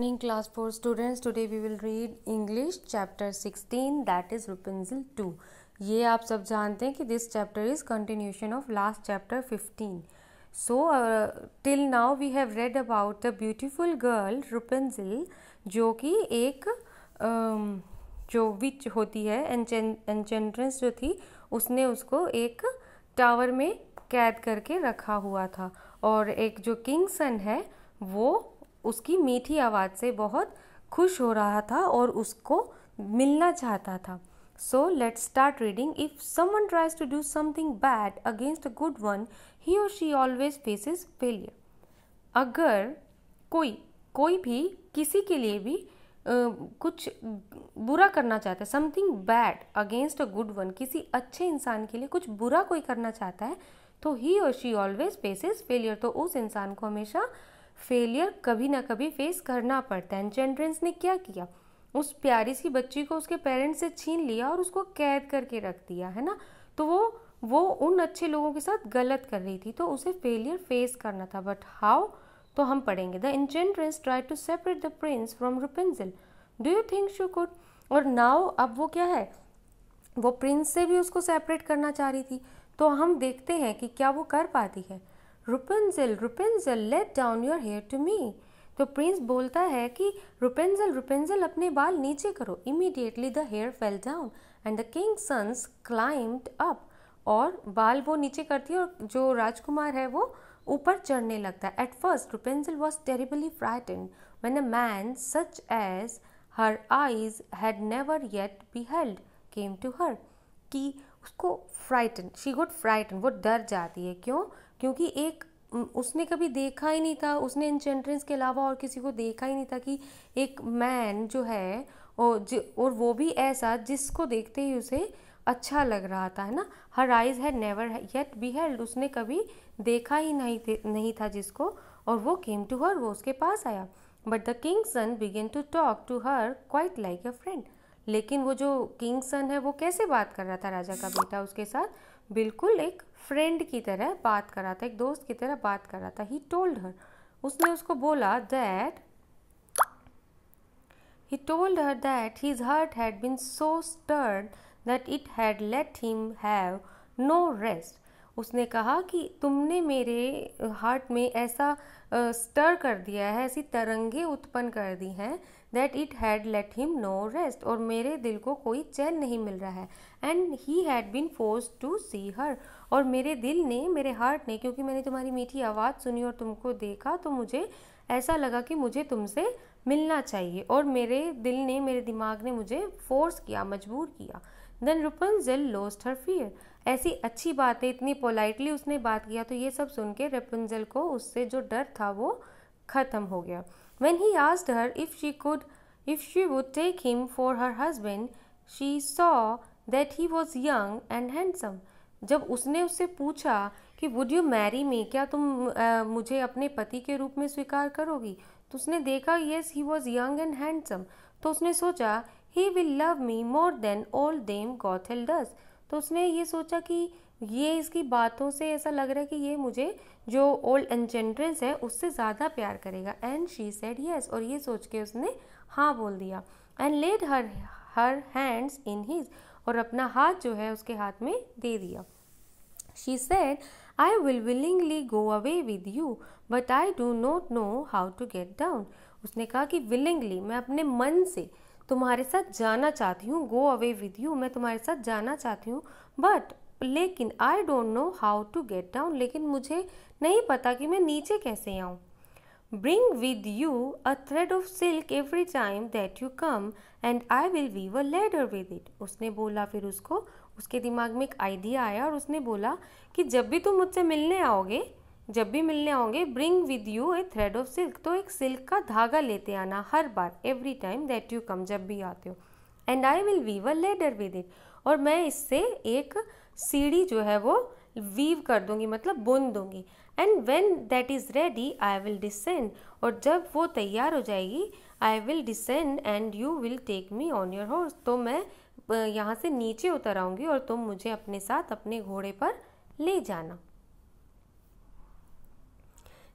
Morning class 4 students today we will read English chapter 16 that is Rapunzel 2 ये आप सब जानते हैं कि this chapter is continuation of last chapter 15 so till now we have read about the beautiful girl Rapunzel जो कि एक uh, जो विच होती है एनचेंट्रेंस जो थी उसने उसको एक टावर में कैद करके रखा हुआ था और एक जो किंग सन है वो उसकी मीठी आवाज़ से बहुत खुश हो रहा था और उसको मिलना चाहता था so let's start reading if someone tries to do something bad against a good one he और शी ऑलवेज faces फेलियर अगर कोई कोई भी किसी के लिए भी आ, कुछ बुरा करना चाहता है something bad against a good one किसी अच्छे इंसान के लिए कुछ बुरा कोई करना चाहता है तो ही और शी ऑलवेज फेसेस फेलियर तो उस इंसान को हमेशा फेलियर कभी ना कभी फेस करना पड़ता है चेंड्रेंस ने क्या किया उस प्यारी सी बच्ची को उसके पेरेंट्स से छीन लिया और उसको कैद करके रख दिया है ना तो वो वो उन अच्छे लोगों के साथ गलत कर रही थी तो उसे फेलियर फेस करना था बट हाउ तो हम पढ़ेंगे the enchantress try to separate the prince from Rapunzel do you think she could और नाव अब वो क्या है वो प्रिंस से भी उसको सेपरेट करना चाह रही थी तो हम देखते हैं कि क्या वो कर पाती है Rapunzel Rapunzel let down your hair to me तो प्रिंस बोलता है कि रुपेंजल रुपेंजल अपने बाल नीचे करो immediately the hair fell down and the king son climbed up और बाल वो नीचे करती है और जो राजकुमार है वो ऊपर चढ़ने लगता है at first Rapunzel was terribly frightened when a man such as her eyes had never yet beheld came to her कि उसको फ्राइटन शी गुड फ्राइटन वो डर जाती है क्यों क्योंकि एक उसने कभी देखा ही नहीं था उसने इंचेंट्रेंस के अलावा और किसी को देखा ही नहीं था कि एक मैन जो है और जो और वो भी ऐसा जिसको देखते ही उसे अच्छा लग रहा था है ना हर आइज है नेवर येट बी हेल्ड उसने कभी देखा ही नहीं थे नहीं था जिसको और वो केम टू हर वो उसके पास आया but the king son began to talk to her quite like a friend लेकिन वो जो किंग सन है वो कैसे बात कर रहा था राजा का बेटा उसके साथ बिल्कुल एक फ्रेंड की तरह बात कर रहा था एक दोस्त की तरह बात कर रहा था ही टोल्ड हर उसने उसको बोला that he told her that his heart had been so stirred that it had let him have no rest उसने कहा कि तुमने मेरे हार्ट में ऐसा स्टर कर दिया है ऐसी तरंगे उत्पन्न कर दी हैं that it had let him no rest और मेरे दिल को कोई चैन नहीं मिल रहा है and he had been force to see her और मेरे दिल ने मेरे हार्ट ने क्योंकि मैंने तुम्हारी मीठी आवाज़ सुनी और तुमको देखा तो मुझे ऐसा लगा कि मुझे तुमसे मिलना चाहिए और मेरे दिल ने मेरे दिमाग ने मुझे फोर्स किया मजबूर किया then Rapunzel lost her fear ऐसी अच्छी बात है इतनी पोलाइटली उसने बात किया तो ये सब सुन के रपुंजल को उससे जो डर था वो ख़त्म हो गया When he asked her if she could if she would take him for her husband, she saw that he was young and handsome. जब उसने उससे पूछा कि वुड यू मैरी मी क्या तुम आ, मुझे अपने पति के रूप में स्वीकार करोगी तो उसने देखा yes he was young and handsome तो उसने सोचा he will love me more than old dame Gothel does तो उसने ये सोचा कि ये इसकी बातों से ऐसा लग रहा है कि ये मुझे जो ओल्ड एनजेंड्रेंस है उससे ज़्यादा प्यार करेगा एंड शी सेड येस और ये सोच के उसने हाँ बोल दिया and led her her hands in his और अपना हाथ जो है उसके हाथ में दे दिया she said I will willingly go away with you but I do not know how to get down उसने कहा कि विलिंगली मैं अपने मन से तुम्हारे साथ जाना चाहती हूँ गो अवे विद यू मैं तुम्हारे साथ जाना चाहती हूँ बट लेकिन I don't know how to get down लेकिन मुझे नहीं पता कि मैं नीचे कैसे आऊँ bring with you a thread of silk every time that you come and I will weave a ladder with it उसने बोला फिर उसको उसके दिमाग में एक आइडिया आया और उसने बोला कि जब भी तुम मुझसे मिलने आओगे जब भी मिलने आओगे bring with you a thread of silk तो एक सिल्क का धागा लेते आना हर बार every time that you come जब भी आते हो and I will weave a ladder with it और मैं इससे एक सीढ़ी जो है वो वीव कर दूंगी मतलब बुन दूंगी and when that is ready I will descend और जब वो तैयार हो जाएगी I will descend and you will take me on your horse तो मैं यहाँ से नीचे उतर आऊँगी और तुम मुझे अपने साथ अपने घोड़े पर ले जाना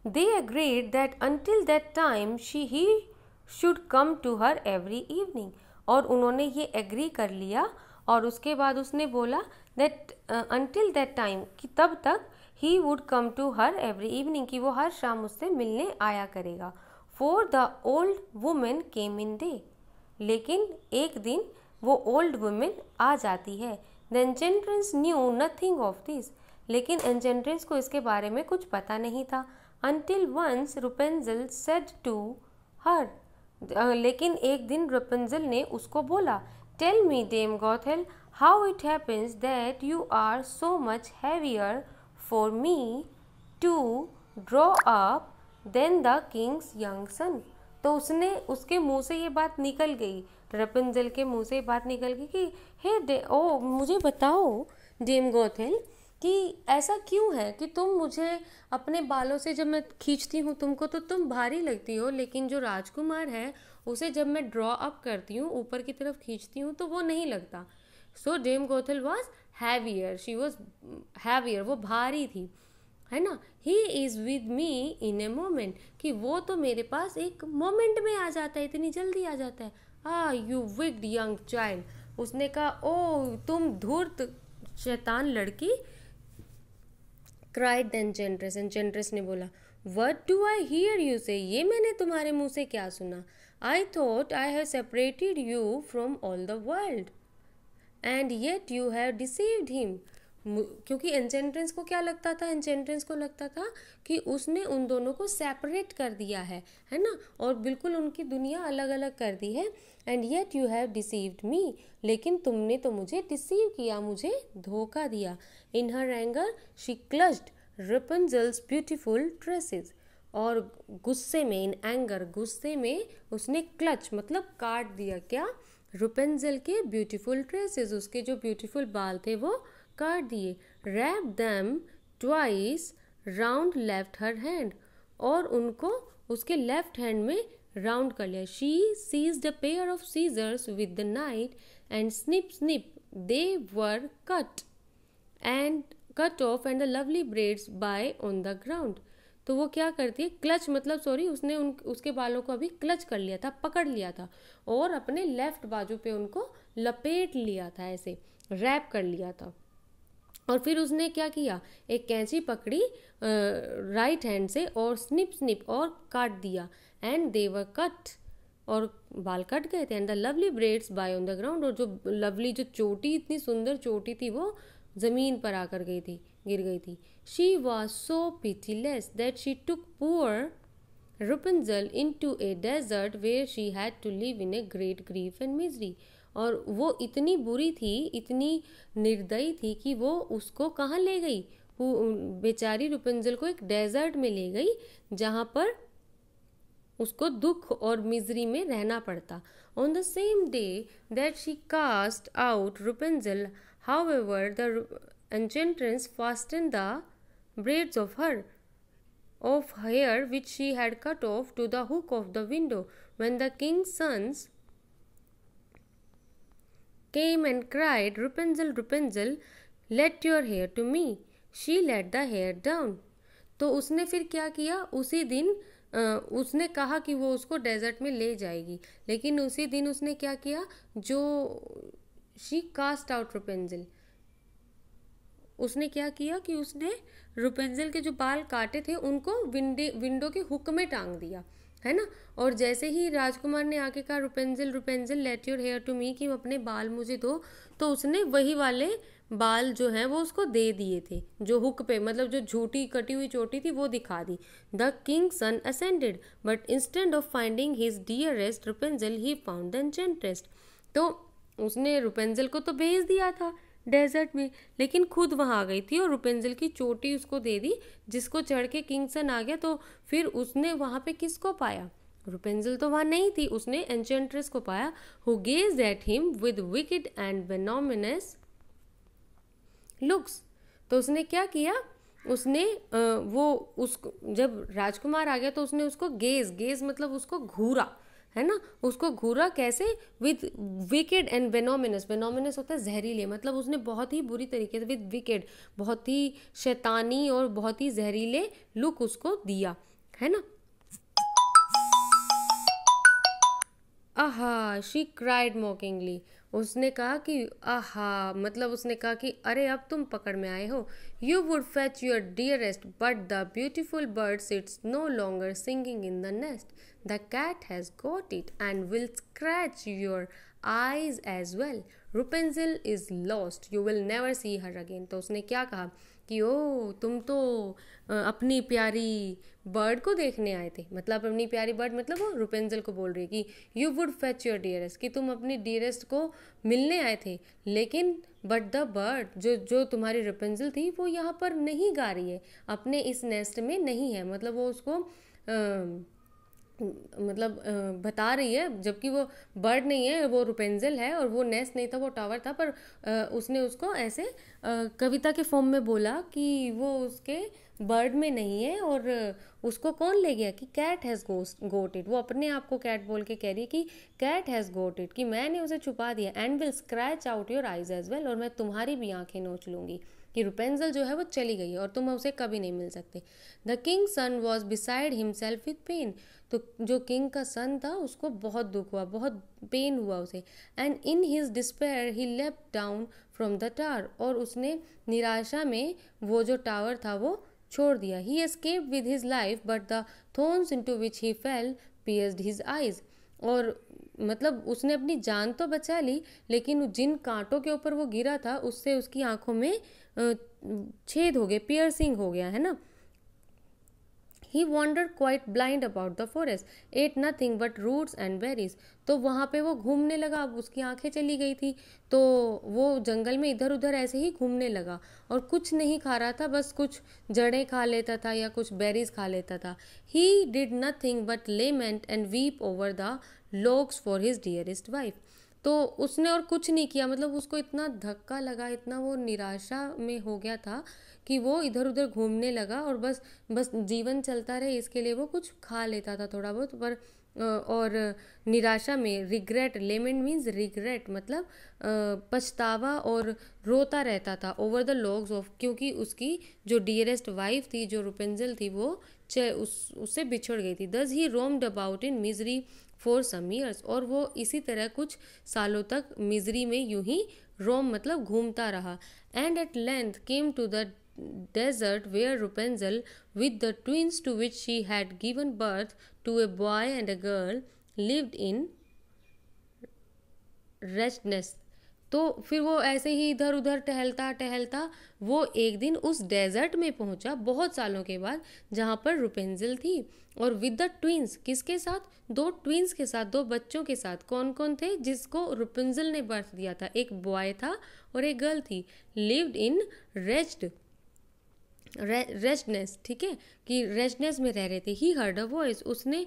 दे agreed that until that time she he should come to her every evening और उन्होंने ये एग्री कर लिया और उसके बाद उसने बोला दैट अनटिल दैट टाइम कि तब तक he would come to her every evening कि वो हर शाम उससे मिलने आया करेगा for the old women came in day लेकिन एक दिन वो ओल्ड वुमेन आ जाती है the enchantress knew nothing of this लेकिन एंजेंड्रेंस को इसके बारे में कुछ पता नहीं था until once Rapunzel said to her लेकिन एक दिन रुपेंजल ने उसको बोला Tell me, Dame Gothel, how it happens that you are so much heavier for me to draw up than the king's young son. तो उसने उसके मुंह से ये बात निकल गई रपनजल के मुंह से ये बात निकल गई कि हे hey, ओ मुझे बताओ डेम गोथेल कि ऐसा क्यों है कि तुम मुझे अपने बालों से जब मैं खींचती हूँ तुमको तो तुम भारी लगती हो लेकिन जो राजकुमार है उसे जब मैं ड्रॉ अप करती हूँ ऊपर की तरफ खींचती हूँ तो वो नहीं लगता so Dame Gothel was heavier she was heavier वो भारी थी है ना he is with me in a moment कि वो तो मेरे पास एक मोमेंट में आ जाता है इतनी जल्दी आ जाता है ah you wicked young child उसने कहा ओ oh, तुम धूर्त शैतान लड़की cried the enchantress and enchantress ने बोला what do I hear you say ये मैंने तुम्हारे मुँह से क्या सुना I thought I have separated you from all the world and yet you have deceived him क्योंकि एनचेंट्रेंस को क्या लगता था एनचेंट्रेंस को लगता था कि उसने उन दोनों को सेपरेट कर दिया है है ना और बिल्कुल उनकी दुनिया अलग अलग कर दी है and yet you have deceived me लेकिन तुमने तो मुझे डिसीव किया मुझे धोखा दिया in her anger she clutched Rapunzel's beautiful dresses और गुस्से में इन एंगर गुस्से में उसने क्लच मतलब काट दिया क्या रुपेंजल के ब्यूटीफुल ड्रेसेस उसके जो ब्यूटीफुल बाल थे वो काट दिए wrap them twice round left her hand और उनको उसके लेफ्ट हैंड में राउंड कर लिया she seized the pair of scissors with the night and snip snip they were cut and cut off and the lovely braids by on the ground तो वो क्या करती है क्लच मतलब सॉरी उसने उन उसके बालों को अभी क्लच कर लिया था पकड़ लिया था और अपने लेफ्ट बाजू पे उनको लपेट लिया था ऐसे रैप कर लिया था और फिर उसने क्या किया एक कैंची पकड़ी राइट हैंड से और स्निप स्निप और काट दिया एंड देवर कट और बाल कट गए थे and the lovely braids by on the ground और जो लवली जो चोटी इतनी सुंदर चोटी थी वो ज़मीन पर आकर गई थी गिर गई थी she was so pitiless that she took poor into a desert where she had to live in a great grief and misery और वो इतनी बुरी थी इतनी निर्दयी थी कि वो उसको कहाँ ले गई वो बेचारी रुपंजल को एक डेजर्ट में ले गई जहाँ पर उसको दुख और मिजरी में रहना पड़ता on the same day that she cast out Rapunzel however the enchantress fast in the braids of her of hair which she had cut off to the hook of the window when the king sons came and cried, Rapunzel, Rapunzel, let your hair to me. She let the hair down. तो उसने फिर क्या किया उसी दिन उसने कहा कि वो उसको डेजर्ट में ले जाएगी लेकिन उसी दिन उसने क्या किया जो शी कास्ट आउट रुपेंजल उसने क्या किया कि उसने रुपेंजिल के जो बाल काटे थे उनको विंडे विंडो के हुक में टांग दिया है ना और जैसे ही राजकुमार ने आके कहा Rapunzel Rapunzel let your hair to me कि अपने बाल मुझे दो तो उसने वही वाले बाल जो हैं वो उसको दे दिए थे जो हुक पे मतलब जो झूठी कटी हुई चोटी थी वो दिखा दी the king son ascended but instant of finding his dearest Rapunzel he found the enchantress तो उसने रुपेंजिल को तो भेज दिया था डेजर्ट में लेकिन खुद वहाँ आ गई थी और रुपेंजल की चोटी उसको दे दी जिसको चढ़ के किंगसन आ गया तो फिर उसने वहाँ पे किसको पाया रुपेंजल तो वहाँ नहीं थी उसने एंचेंट्रेस को पाया who gaze at him with wicked and venomous looks तो उसने क्या किया उसने वो उस जब राजकुमार आ गया तो उसने उसको गेज गेज मतलब उसको घूरा है ना उसको घूरा कैसे with wicked and venomous venomous होता है जहरीले मतलब उसने बहुत ही बुरी तरीके से विद विकेड बहुत ही शैतानी और बहुत ही जहरीले लुक उसको दिया है ना आहा शी क्राइड मॉकिंगली उसने कहा कि आहा मतलब उसने कहा कि अरे अब तुम पकड़ में आए हो you would fetch your dearest but the beautiful birds it's no longer singing in the nest the cat has got it and will scratch your eyes as well Rapunzel is lost you will never see her again तो उसने क्या कहा कि ओ तुम तो अपनी प्यारी bird को देखने आए थे मतलब अपनी प्यारी बर्ड मतलब वो रुपेंजल को बोल रही है कि you would fetch your dearest कि तुम अपनी डियरेस्ट को मिलने आए थे लेकिन बट द बर्ड जो जो तुम्हारी रुपेंजल थी वो यहाँ पर नहीं गा रही है अपने इस नेस्ट में नहीं है मतलब वो उसको आ, मतलब बता रही है जबकि वो बर्ड नहीं है वो रुपेंजल है और वो नेस्ट नहीं था वो टावर था पर उसने उसको ऐसे कविता के फॉर्म में बोला कि वो उसके बर्ड में नहीं है और उसको कौन ले गया कि कैट हैज़ गोट इट वो अपने आप को कैट बोल के कह रही है कि कैट हैज़ गोट इट कि मैंने उसे छुपा दिया and will scratch out your eyes as well और मैं तुम्हारी भी आंखें नोच लूँगी कि रुपेंजल जो है वो चली गई और तुम उसे कभी नहीं मिल सकते the king son was beside himself with pain तो जो किंग का सन था उसको बहुत दुख हुआ बहुत पेन हुआ उसे and in his despair he leapt down from the tower और उसने निराशा में वो जो टावर था वो छोड़ दिया he escape with his life but the thorns to which he fell pierced his eyes और मतलब उसने अपनी जान तो बचा ली लेकिन जिन कांटों के ऊपर वो गिरा था उससे उसकी आंखों में छेद हो गए पियर्सिंग हो गया है ना he wander quite blind about the forest ate nothing but roots and berries तो वहाँ पे वो घूमने लगा अब उसकी आंखें चली गई थी तो वो जंगल में इधर उधर ऐसे ही घूमने लगा और कुछ नहीं खा रहा था बस कुछ जड़ें खा लेता था या कुछ बेरीज खा लेता था he did nothing but lament and weep over the locks for his dearest wife तो उसने और कुछ नहीं किया मतलब उसको इतना धक्का लगा इतना वो निराशा में हो गया था कि वो इधर उधर घूमने लगा और बस बस जीवन चलता रहे इसके लिए वो कुछ खा लेता था थोड़ा बहुत पर और निराशा में रिग्रेट लेमेंट मीन्स रिग्रेट मतलब पछतावा और रोता रहता था ओवर द लॉग्स ऑफ क्योंकि उसकी जो डियरेस्ट वाइफ थी जो रुपेंजल थी वो उससे बिछड़ गई थी दस he roam about in misery for some years और वो इसी तरह कुछ सालों तक मिजरी में यूं ही रोम मतलब घूमता रहा and at length came to the desert where Rapunzel with the twins to which she had given birth to a boy and a girl lived in wretchedness तो फिर वो ऐसे ही इधर उधर टहलता टहलता वो एक दिन उस डेजर्ट में पहुंचा बहुत सालों के बाद जहाँ पर रुपेंजिल थी और विद द ट्विंस किसके साथ दो ट्विंस के साथ दो बच्चों के साथ कौन कौन थे जिसको रुपेंजिल ने बर्थ दिया था एक बॉय था और एक गर्ल थी लिव्ड इन रेस्ट रेजनेस ठीक है कि रेजनेस में रह रहे थे ही हर्ड अ वॉइस उसने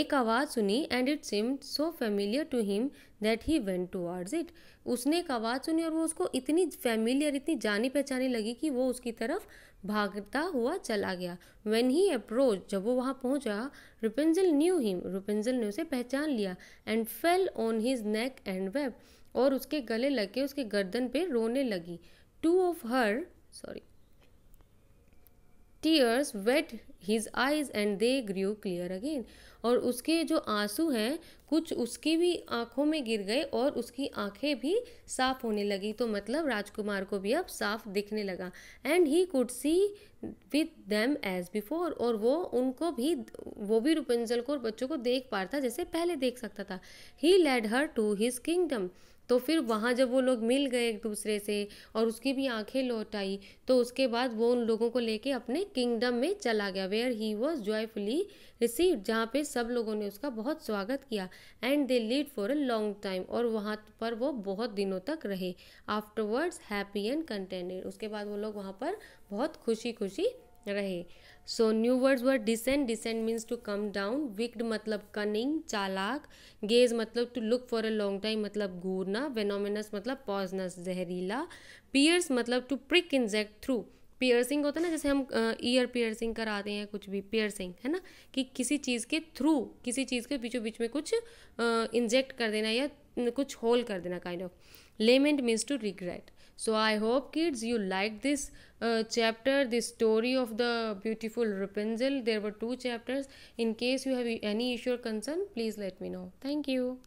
एक आवाज़ सुनी and it seemed so familiar to him that he went towards it उसने एक आवाज़ सुनी और वो उसको इतनी फेमिलियर इतनी जानी पहचानी लगी कि वो उसकी तरफ भागता हुआ चला गया वेन ही अप्रोच जब वो वहाँ पहुँचा रुपेंजल न्यू हिम रुपेंजल ने उसे पहचान लिया and fell on his neck and wept और उसके गले लग के उसके गर्दन पे रोने लगी two of her sorry tears wet his eyes and they grew clear again और उसके जो आंसू हैं कुछ उसकी भी आंखों में गिर गए और उसकी आंखें भी साफ होने लगी तो मतलब राजकुमार को भी अब साफ दिखने लगा and he could see with them as before और वो उनको भी वो भी रूपंजल को और बच्चों को देख पा रहा था जैसे पहले देख सकता था he led her to his kingdom तो फिर वहाँ जब वो लोग मिल गए एक दूसरे से और उसकी भी आंखें लौट आई तो उसके बाद वो उन लोगों को लेके अपने किंगडम में चला गया where he was joyfully receive जहाँ पे सब लोगों ने उसका बहुत स्वागत किया and they lived for a long time और वहाँ पर वो बहुत दिनों तक रहे आफ्टरवर्ड्स हैप्पी एंड कंटेंटेड उसके बाद वो लोग वहाँ पर बहुत खुशी खुशी रहे so new words were descent descent means to come down wicked मतलब कनिंग चालाक गेज मतलब to look for a long time मतलब घूरना वेनोमिनस मतलब पॉजनस जहरीला पियर्स मतलब to prick inject through piercing होता है ना जैसे हम ईयर पियर्सिंग कराते हैं कुछ भी पियर्सिंग है ना कि किसी चीज़ के थ्रू किसी चीज़ के बीचों बीच में कुछ इंजेक्ट कर देना या कुछ होल कर देना kind of lament means to regret so i hope kids you like this uh, chapter the story of the beautiful rapunzel there were two chapters in case you have any issue or concern please let me know thank you